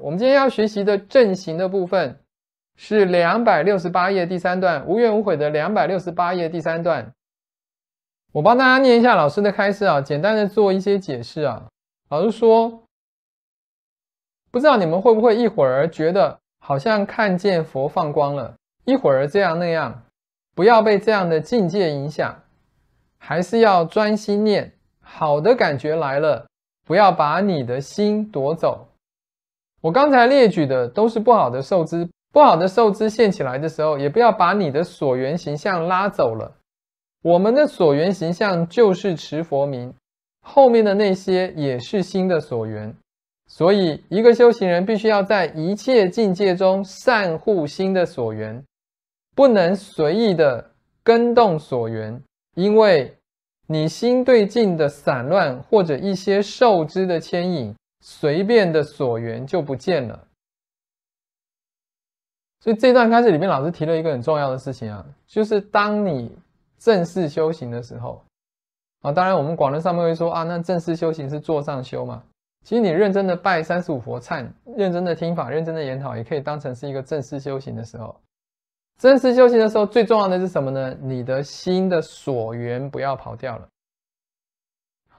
我们今天要学习的阵型的部分，是两百六十八页第三段“无怨无悔”的两百六十八页第三段。我帮大家念一下老师的开示啊，简单的做一些解释啊。老师说，不知道你们会不会一会儿觉得好像看见佛放光了，一会儿这样那样，不要被这样的境界影响，还是要专心念。好的感觉来了，不要把你的心夺走。我刚才列举的都是不好的受之，不好的受之。现起来的时候，也不要把你的所缘形象拉走了。我们的所缘形象就是持佛名，后面的那些也是心的所缘。所以，一个修行人必须要在一切境界中善护心的所缘，不能随意的跟动所缘，因为你心对境的散乱或者一些受之的牵引。随便的所缘就不见了，所以这段开始里面老师提了一个很重要的事情啊，就是当你正式修行的时候啊，当然我们广论上面会说啊，那正式修行是坐上修嘛，其实你认真的拜三十五佛忏，认真的听法，认真的研讨，也可以当成是一个正式修行的时候。正式修行的时候最重要的是什么呢？你的心的所缘不要跑掉了。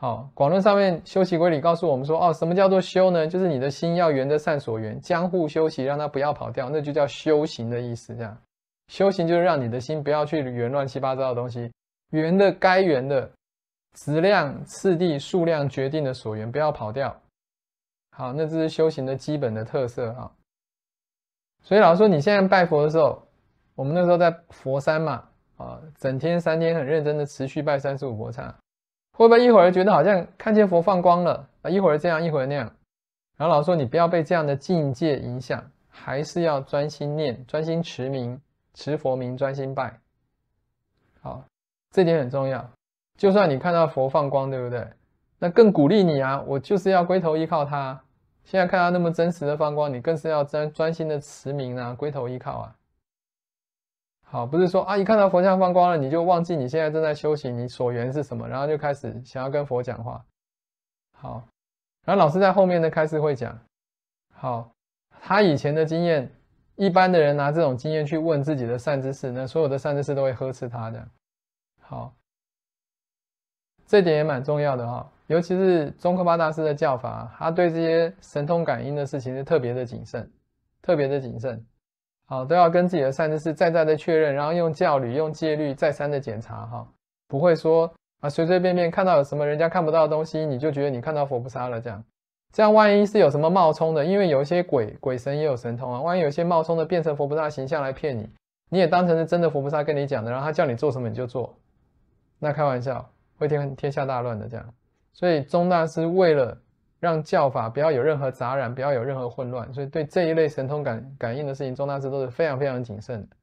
好，广论上面修习规律告诉我们说，哦，什么叫做修呢？就是你的心要圆着善所缘，江户修习让它不要跑掉，那就叫修行的意思。这样，修行就是让你的心不要去圆乱七八糟的东西，圆的该圆的质量、次第、数量决定的所缘，不要跑掉。好，那这是修行的基本的特色啊。所以老师说，你现在拜佛的时候，我们那时候在佛山嘛，啊，整天三天很认真的持续拜三十五佛忏。会不会一会儿觉得好像看见佛放光了啊？一会儿这样，一会儿那样，然后老师说你不要被这样的境界影响，还是要专心念，专心持名，持佛名，专心拜。好，这点很重要。就算你看到佛放光，对不对？那更鼓励你啊！我就是要龟头依靠他。现在看他那么真实的放光，你更是要专专心的持名啊，龟头依靠啊。好，不是说啊，一看到佛像放光了，你就忘记你现在正在修行，你所缘是什么，然后就开始想要跟佛讲话。好，然后老师在后面呢开始会讲。好，他以前的经验，一般的人拿这种经验去问自己的善知识，那所有的善知识都会呵斥他的。好，这点也蛮重要的哈，尤其是宗喀巴大师的教法，他对这些神通感应的事情是特别的谨慎，特别的谨慎。好，都要跟自己的善知识再再的确认，然后用教理、用戒律再三的检查，哈，不会说啊随随便便看到有什么人家看不到的东西，你就觉得你看到佛菩萨了，这样，这样万一是有什么冒充的，因为有一些鬼鬼神也有神通啊，万一有些冒充的变成佛菩萨形象来骗你，你也当成是真的佛菩萨跟你讲的，然后他叫你做什么你就做，那开玩笑会天天下大乱的这样，所以宗大师为了。让教法不要有任何杂染，不要有任何混乱，所以对这一类神通感感应的事情，宗大师都是非常非常谨慎的。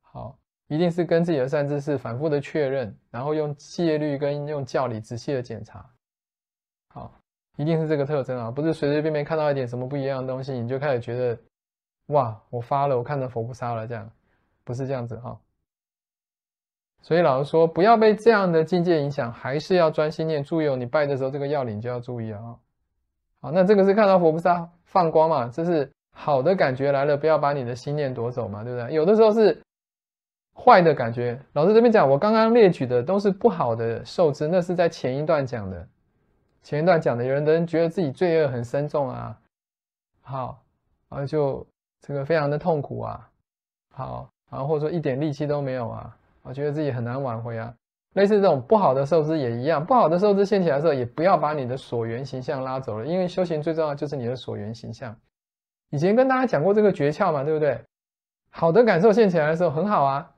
好，一定是跟自己的善知识反复的确认，然后用戒律跟用教理仔细的检查。好，一定是这个特征啊，不是随随便便看到一点什么不一样的东西，你就开始觉得，哇，我发了，我看到佛菩萨了，这样，不是这样子哈。所以老师说，不要被这样的境界影响，还是要专心念注意哦，你拜的时候这个要领就要注意啊。好，那这个是看到佛菩萨放光嘛，这是好的感觉来了，不要把你的心念夺走嘛，对不对？有的时候是坏的感觉。老师这边讲，我刚刚列举的都是不好的受知，那是在前一段讲的。前一段讲的，有的人觉得自己罪恶很深重啊，好，啊就这个非常的痛苦啊，好，然后或者说一点力气都没有啊，我觉得自己很难挽回啊。类似这种不好的受资也一样，不好的受资现起来的时候，也不要把你的所缘形象拉走了，因为修行最重要就是你的所缘形象。以前跟大家讲过这个诀窍嘛，对不对？好的感受现起来的时候很好啊，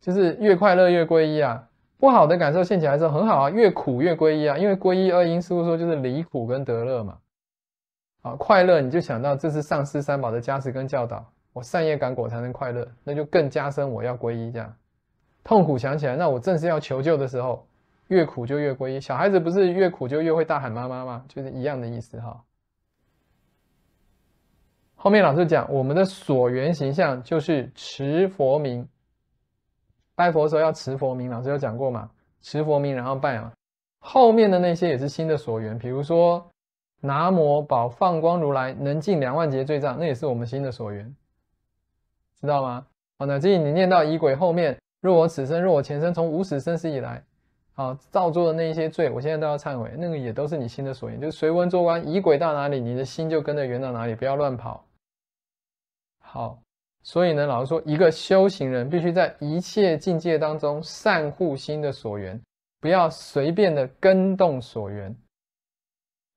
就是越快乐越皈依啊；不好的感受现起来的时候很好啊，越苦越皈依啊。因为皈依二因师父说就是离苦跟得乐嘛。啊，快乐你就想到这是上师三宝的加持跟教导，我善业感果才能快乐，那就更加深我要皈依这样。痛苦想起来，那我正是要求救的时候，越苦就越皈依。小孩子不是越苦就越会大喊妈妈吗？就是一样的意思哈。后面老师讲，我们的所缘形象就是持佛名，拜佛的时候要持佛名，老师有讲过嘛？持佛名然后拜嘛。后面的那些也是新的所缘，比如说“南无宝放光如来”，能尽两万劫罪障，那也是我们新的所缘，知道吗？好，那这里你念到仪轨后面。若我此生，若我前生，从无始生死以来，啊，造作的那一些罪，我现在都要忏悔。那个也都是你心的所愿。就是随文做官，仪轨到哪里，你的心就跟着圆到哪里，不要乱跑。好，所以呢，老师说，一个修行人必须在一切境界当中善护心的所缘，不要随便的跟动所缘。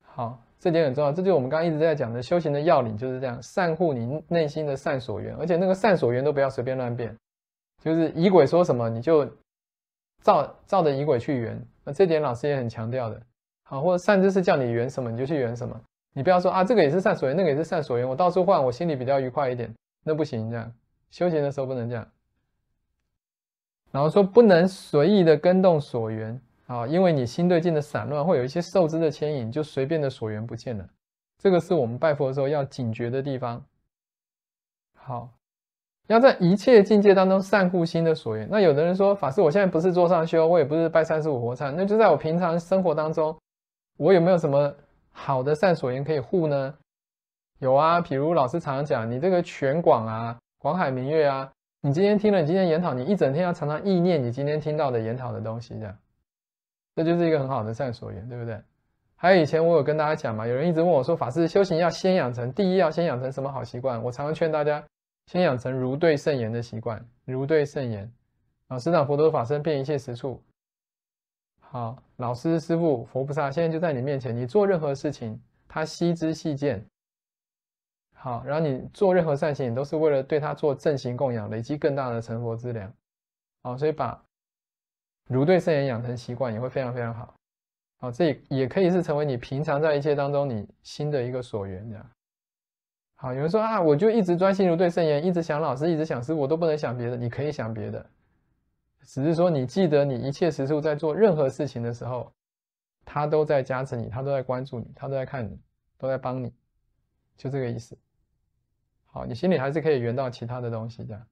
好，这点很重要，这就是我们刚刚一直在讲的修行的要领，就是这样善护你内心的善所缘，而且那个善所缘都不要随便乱变。就是仪轨说什么，你就照照着仪轨去圆。那这点老师也很强调的。好，或者善知是叫你圆什么你就去圆什么，你不要说啊这个也是善所缘，那个也是善所缘，我到处换，我心里比较愉快一点，那不行，这样修行的时候不能这样。然后说不能随意的跟动所缘啊，因为你心对境的散乱，会有一些受知的牵引，就随便的所缘不见了，这个是我们拜佛的时候要警觉的地方。好。要在一切境界当中善护心的所缘。那有的人说，法师，我现在不是坐上修，我也不是拜三十五佛忏，那就在我平常生活当中，我有没有什么好的善所缘可以护呢？有啊，比如老师常常讲，你这个全广啊，广海明月啊，你今天听了，你今天研讨，你一整天要常常意念你今天听到的研讨的东西，这样，这就是一个很好的善所缘，对不对？还有以前我有跟大家讲嘛，有人一直问我说，法师，修行要先养成，第一要先养成什么好习惯？我常常劝大家。先养成如对圣言的习惯，如对圣言，老师长佛陀法身遍一切实处。好，老师师傅佛菩萨现在就在你面前，你做任何事情，他悉知细见。好，然后你做任何善行，你都是为了对他做正行供养，累积更大的成佛之量。好，所以把如对圣言养成习惯，也会非常非常好。好，这也可以是成为你平常在一切当中你心的一个所缘这样。好，有人说啊，我就一直专心如对圣言，一直想老师，一直想师我都不能想别的。你可以想别的，只是说你记得你一切时处在做任何事情的时候，他都在加持你，他都在关注你，他都在看你，都在帮你，就这个意思。好，你心里还是可以圆到其他的东西，这样。